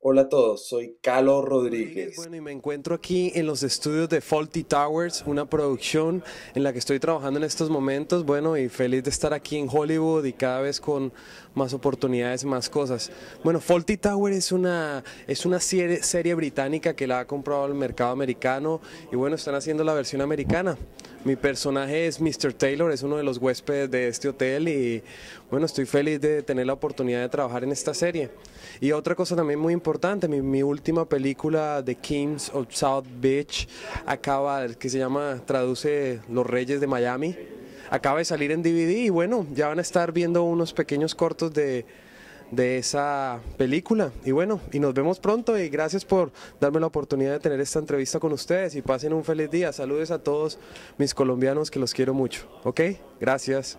Hola a todos, soy Calo Rodríguez. Bueno, y me encuentro aquí en los estudios de Faulty Towers, una producción en la que estoy trabajando en estos momentos. Bueno, y feliz de estar aquí en Hollywood y cada vez con más oportunidades, más cosas. Bueno, Faulty Tower es una, es una serie, serie británica que la ha comprado el mercado americano y bueno, están haciendo la versión americana. Mi personaje es Mr. Taylor, es uno de los huéspedes de este hotel y bueno, estoy feliz de tener la oportunidad de trabajar en esta serie. Y otra cosa también muy importante, mi, última película, The Kings of South Beach, acaba, que se llama, traduce Los Reyes de Miami, acaba de salir en DVD y bueno, ya van a estar viendo unos pequeños cortos de, de esa película. Y bueno, y nos vemos pronto y gracias por darme la oportunidad de tener esta entrevista con ustedes y pasen un feliz día. Saludos a todos mis colombianos que los quiero mucho. ¿Ok? Gracias.